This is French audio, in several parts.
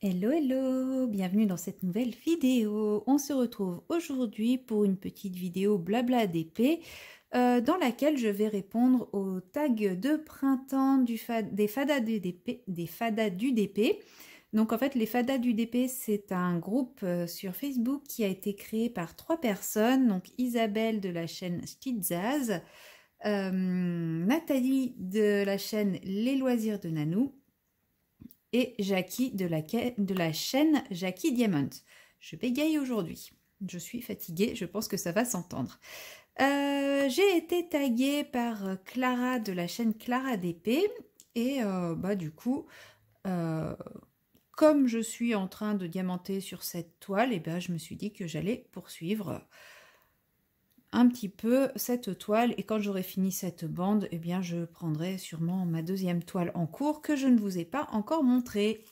Hello hello, bienvenue dans cette nouvelle vidéo. On se retrouve aujourd'hui pour une petite vidéo blabla d'épée euh, dans laquelle je vais répondre aux tags de printemps des fadas du DP, des Donc en fait les fadas du DP c'est un groupe euh, sur Facebook qui a été créé par trois personnes, donc Isabelle de la chaîne Stitzaz, euh, Nathalie de la chaîne Les Loisirs de Nanou et Jackie de la, chaîne Jackie Diamond. Je bégaye aujourd'hui. Je suis fatiguée, je pense que ça va s'entendre. Euh, j'ai été taguée par Clara de la chaîne Clara d'épée et euh, bah du coup, euh, comme je suis en train de diamanter sur cette toile, et eh ben, je me suis dit que j'allais poursuivre un petit peu cette toile et quand j'aurai fini cette bande, et eh bien je prendrai sûrement ma deuxième toile en cours que je ne vous ai pas encore montrée.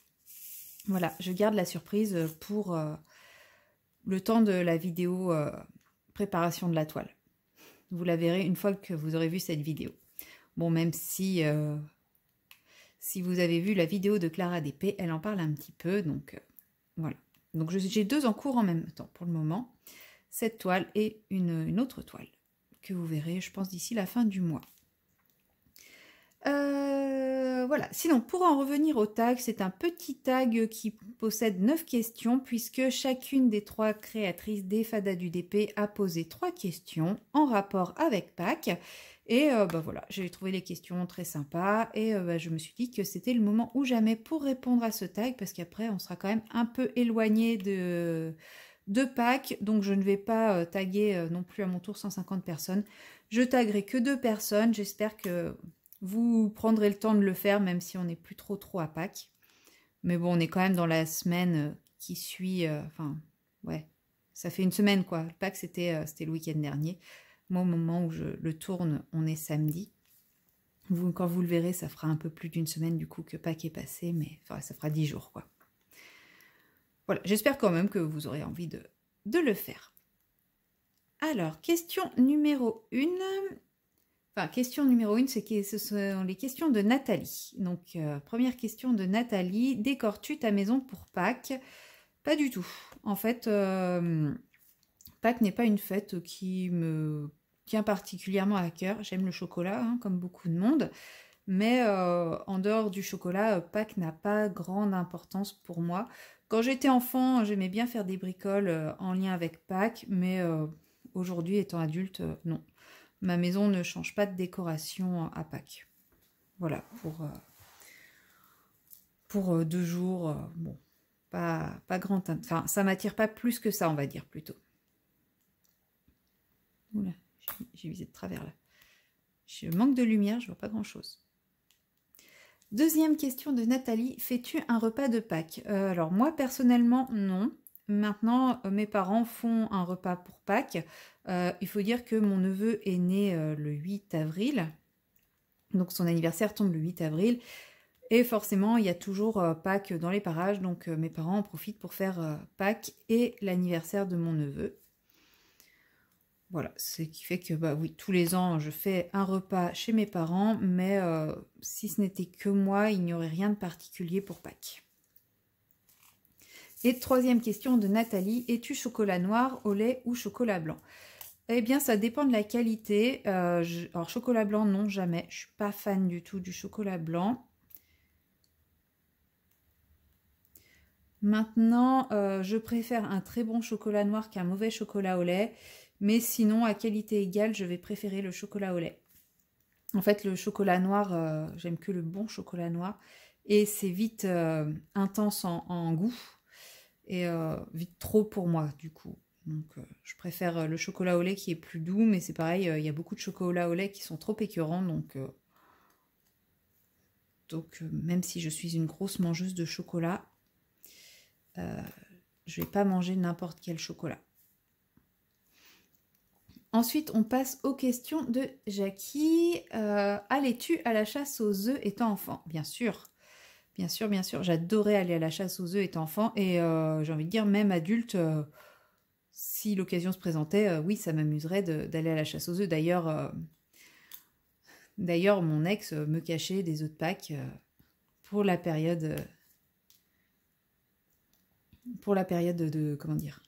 Voilà, je garde la surprise pour euh, le temps de la vidéo euh, préparation de la toile. Vous la verrez une fois que vous aurez vu cette vidéo. Bon, même si, euh, si vous avez vu la vidéo de Clara d'épée, elle en parle un petit peu, donc voilà. Donc j'ai deux en cours en même temps pour le moment cette toile et une, autre toile que vous verrez, je pense, d'ici la fin du mois. Euh, voilà, sinon pour en revenir au tag, c'est un petit tag qui possède 9 questions puisque chacune des trois créatrices des Fadas du DP a posé trois questions en rapport avec Pâques. Et euh, bah voilà, j'ai trouvé les questions très sympas et euh, bah, je me suis dit que c'était le moment ou jamais pour répondre à ce tag parce qu'après on sera quand même un peu éloigné de de Pâques, donc je ne vais pas euh, taguer euh, non plus à mon tour 150 personnes. Je taguerai que deux personnes, j'espère que vous prendrez le temps de le faire, même si on n'est plus trop trop à Pâques. Mais bon, on est quand même dans la semaine euh, qui suit, enfin, ouais, ça fait une semaine quoi. Le Pâques, c'était le week-end dernier. Moi, au moment où je le tourne, on est samedi. quand vous le verrez, ça fera un peu plus d'une semaine du coup que Pâques est passé, mais ça fera dix jours quoi. Voilà, j'espère quand même que vous aurez envie de, le faire. Alors, question numéro 1. Enfin, question numéro 1, c'est ce sont les questions de Nathalie. Donc, euh, première question de Nathalie. décors tu ta maison pour Pâques Pas du tout. En fait, euh, Pâques n'est pas une fête qui me tient particulièrement à cœur. J'aime le chocolat, hein, comme beaucoup de monde. Mais euh, en dehors du chocolat, Pâques n'a pas grande importance pour moi. Quand j'étais enfant, j'aimais bien faire des bricoles euh, en lien avec Pâques, mais euh, aujourd'hui, étant adulte, euh, non. Ma maison ne change pas de décoration à Pâques. Voilà, pour, pour deux jours, bon, pas, pas grand... Enfin, ça m'attire pas plus que ça, on va dire, plutôt. Oula, j'ai visé de travers, là. Je manque de lumière, je vois pas grand-chose. Deuxième question de Nathalie, fais-tu un repas de Pâques euh, Alors moi personnellement non. Maintenant, euh, mes parents font un repas pour Pâques. Euh, il faut dire que mon neveu est né le 8 avril. Donc son anniversaire tombe le 8 avril. Et forcément, il y a toujours Pâques dans les parages. Donc mes parents en profitent pour faire Pâques et l'anniversaire de mon neveu. Voilà, ce qui fait que, bah oui, tous les ans, je fais un repas chez mes parents, mais euh, si ce n'était que moi, il n'y aurait rien de particulier pour Pâques. Et troisième question de Nathalie, es-tu chocolat noir au lait ou chocolat blanc Eh bien, ça dépend de la qualité. Euh, alors, chocolat blanc, non, jamais. Je suis pas fan du tout du chocolat blanc. Maintenant, euh, je préfère un très bon chocolat noir qu'un mauvais chocolat au lait. Mais sinon, à qualité égale, je vais préférer le chocolat au lait. En fait, le chocolat noir, euh, j'aime que le bon chocolat noir. Et c'est vite euh, intense en, goût. Et euh, vite trop pour moi, du coup. Donc, je préfère le chocolat au lait qui est plus doux. Mais c'est pareil, il y a beaucoup de chocolats au lait qui sont trop écœurants. Donc, donc même si je suis une grosse mangeuse de chocolat, je vais pas manger n'importe quel chocolat. Ensuite, on passe aux questions de Jackie. Euh, allais-tu à la chasse aux œufs étant enfant Bien sûr. Bien sûr, bien sûr. J'adorais aller à la chasse aux œufs étant enfant. Et euh, j'ai envie de dire, même adulte, euh, si l'occasion se présentait, oui, ça m'amuserait d'aller à la chasse aux œufs. D'ailleurs, d'ailleurs, mon ex me cachait des œufs de Pâques pour la période. pour la période de. Comment dire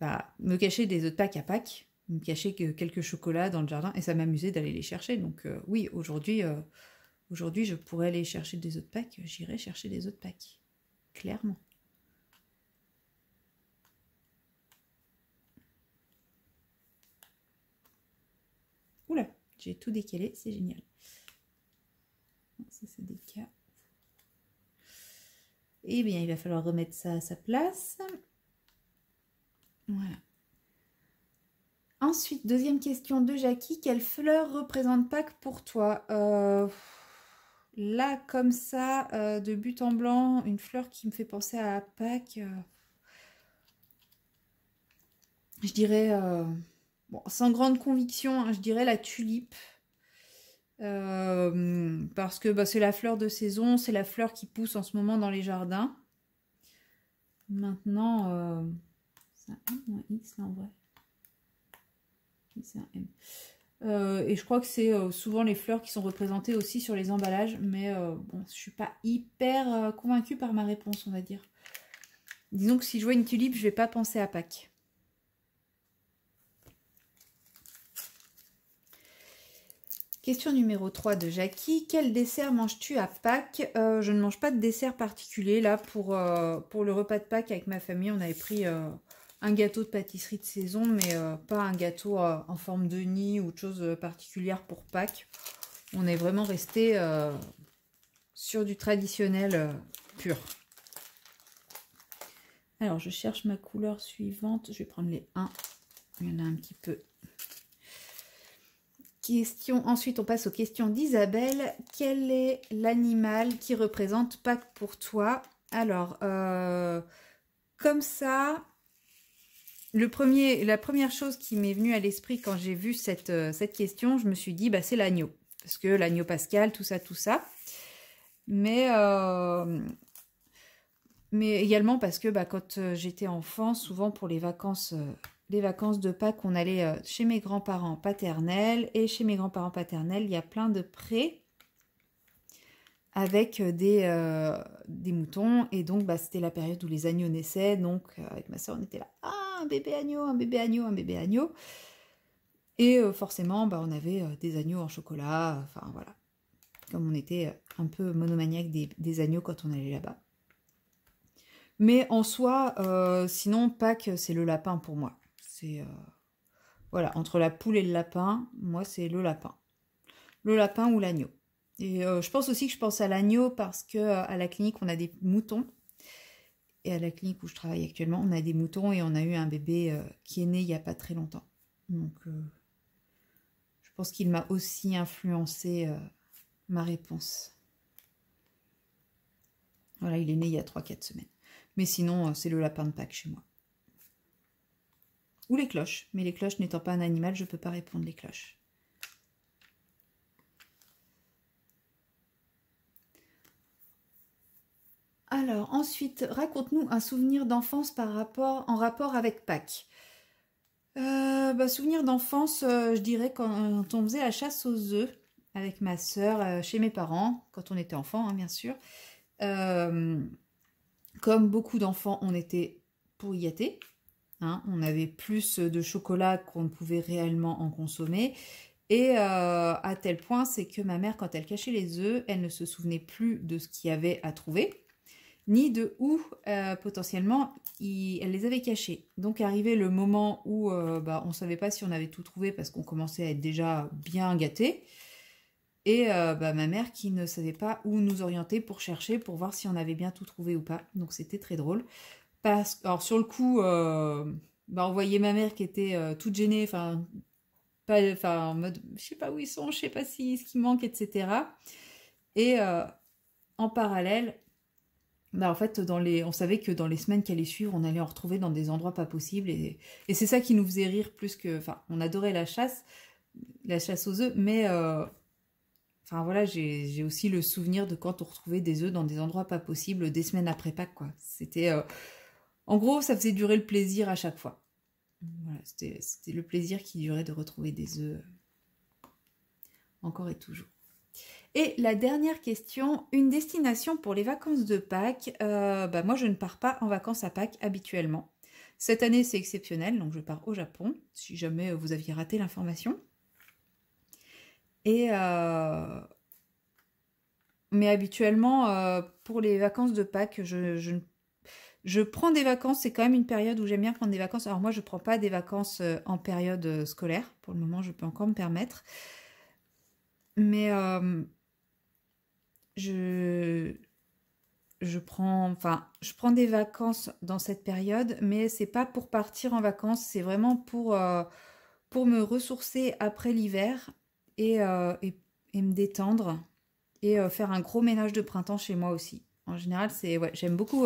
bah, me cacher des œufs de Pâques à Pâques, me cacher quelques chocolats dans le jardin, et ça m'amusait d'aller les chercher. Donc euh, oui, aujourd'hui, euh, aujourd'hui, je pourrais aller chercher des œufs de Pâques, j'irai chercher des œufs de Pâques, clairement. Oula, j'ai tout décalé, c'est génial. Ça, c'est des cas. Eh bien, il va falloir remettre ça à sa place. Ensuite, deuxième question de Jackie. Quelle fleur représente Pâques pour toi euh, Là, comme ça, euh, de but en blanc, une fleur qui me fait penser à Pâques. Euh, je dirais, sans grande conviction, hein, je dirais la tulipe. parce que bah, c'est la fleur de saison, c'est la fleur qui pousse en ce moment dans les jardins. Maintenant, c'est un M X là en euh, et je crois que c'est euh, souvent les fleurs qui sont représentées aussi sur les emballages, mais euh, bon, je suis pas hyper convaincue par ma réponse, on va dire. Disons que si je vois une tulipe, je vais pas penser à Pâques. Question numéro 3 de Jackie. Quel dessert manges-tu à Pâques Je ne mange pas de dessert particulier. Là, pour, pour, le repas de Pâques avec ma famille, on avait pris un gâteau de pâtisserie de saison, mais euh, pas un gâteau euh, en forme de nid ou de chose euh, particulière pour Pâques. On est vraiment resté sur du traditionnel pur. Alors, je cherche ma couleur suivante. Je vais prendre les 1. Il y en a un petit peu. Question. Ensuite, on passe aux questions d'Isabelle. Quel est l'animal qui représente Pâques pour toi Alors, comme ça, la première chose qui m'est venue à l'esprit quand j'ai vu euh, cette, question, je me suis dit, bah, c'est l'agneau. Parce que l'agneau pascal, tout ça, tout ça. Mais, euh, également parce que bah, quand euh, j'étais enfant, souvent pour les vacances, les vacances de Pâques, on allait chez mes grands-parents paternels. Et chez mes grands-parents paternels, il y a plein de prés avec des, moutons. Et donc, bah, c'était la période où les agneaux naissaient. Donc, avec ma soeur, on était là. Ah un bébé agneau, un bébé agneau, un bébé agneau. Et euh, forcément, bah, on avait euh, des agneaux en chocolat, enfin voilà. Comme on était euh, un peu monomaniaque des, agneaux quand on allait là-bas. Mais en soi, sinon, Pâques, c'est le lapin pour moi. C'est. voilà, entre la poule et le lapin, moi, c'est le lapin. Le lapin ou l'agneau. Et je pense aussi que je pense à l'agneau parce que à la clinique on a des moutons et à la clinique où je travaille actuellement, on a des moutons et on a eu un bébé euh, qui est né il n'y a pas très longtemps. Donc, euh, je pense qu'il m'a aussi influencé euh, ma réponse. Voilà, il est né il y a 3-4 semaines. Mais sinon, c'est le lapin de Pâques chez moi. Ou les cloches. Mais les cloches n'étant pas un animal, je ne peux pas répondre les cloches. Alors, ensuite, raconte-nous un souvenir d'enfance par rapport, en rapport avec Pâques. Euh, bah, souvenir d'enfance, euh, je dirais quand, on faisait la chasse aux œufs avec ma soeur euh, chez mes parents, quand on était enfant, hein, bien sûr. comme beaucoup d'enfants, on était pourriatés. Hein, on avait plus de chocolat qu'on ne pouvait réellement en consommer. Et à tel point, c'est que ma mère, quand elle cachait les œufs, elle ne se souvenait plus de ce qu'il y avait à trouver ni de où euh, potentiellement elle les avait cachés. Donc arrivé le moment où euh, bah, on ne savait pas si on avait tout trouvé parce qu'on commençait à être déjà bien gâté. Et euh, bah, ma mère qui ne savait pas où nous orienter pour chercher, pour voir si on avait bien tout trouvé ou pas. Donc c'était très drôle. Parce, alors sur le coup, bah, on voyait ma mère qui était toute gênée, enfin, en mode, je sais pas où ils sont, je sais pas si ce qui manque, etc. Et en parallèle, bah, en fait, dans les, on savait que dans les semaines qui allaient suivre, on allait en retrouver dans des endroits pas possibles. Et, c'est ça qui nous faisait rire plus que. Enfin, on adorait la chasse, la chasse aux œufs, mais. Euh, enfin voilà, j'ai aussi le souvenir de quand on retrouvait des œufs dans des endroits pas possibles des semaines après Pâques, quoi. C'était. Euh, en gros, ça faisait durer le plaisir à chaque fois. Voilà, c'était le plaisir qui durait de retrouver des œufs encore et toujours. Et la dernière question, une destination pour les vacances de Pâques. Euh, bah, moi, je ne pars pas en vacances à Pâques habituellement. Cette année, c'est exceptionnel, donc je pars au Japon, si jamais euh, vous aviez raté l'information. Et euh, Mais habituellement, pour les vacances de Pâques, je, je, je prends des vacances. C'est quand même une période où j'aime bien prendre des vacances. Alors moi, je ne prends pas des vacances en période scolaire. Pour le moment, je peux encore me permettre. Mais je, je prends, enfin, je prends des vacances dans cette période, mais c'est pas pour partir en vacances, c'est vraiment pour, euh, pour me ressourcer après l'hiver et, euh, me détendre et euh, faire un gros ménage de printemps chez moi aussi. En général, c'est ouais, j'aime beaucoup,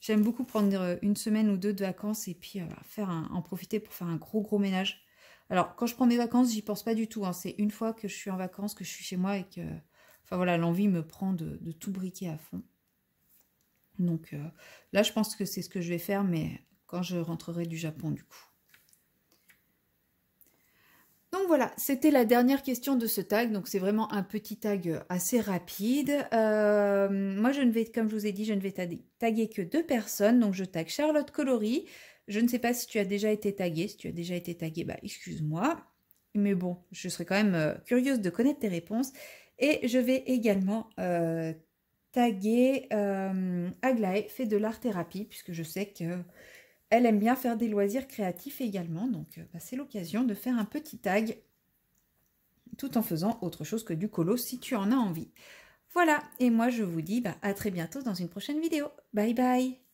j'aime beaucoup prendre une semaine ou deux de vacances et puis faire en profiter pour faire un gros gros ménage. Alors quand je prends mes vacances, j'y pense pas du tout. Hein. c'est une fois que je suis en vacances, que je suis chez moi et que Enfin voilà, l'envie me prend de, tout briquer à fond. Donc euh, là, je pense que c'est ce que je vais faire, mais quand je rentrerai du Japon, du coup. Donc voilà, c'était la dernière question de ce tag. Donc c'est vraiment un petit tag assez rapide. Euh, moi, je ne vais, comme je vous ai dit, je ne vais taguer que deux personnes. Donc je tague Charlotte Colori. Je ne sais pas si tu as déjà été taguée. Si tu as déjà été taguée, bah excuse-moi. Mais bon, je serais quand même euh, curieuse de connaître tes réponses. Et je vais également euh, taguer euh, Aglaé fait de l'art thérapie, puisque je sais qu'elle aime bien faire des loisirs créatifs également. Donc euh, bah, c'est l'occasion de faire un petit tag tout en faisant autre chose que du colo si tu en as envie. Voilà, et moi je vous dis bah, à très bientôt dans une prochaine vidéo. Bye bye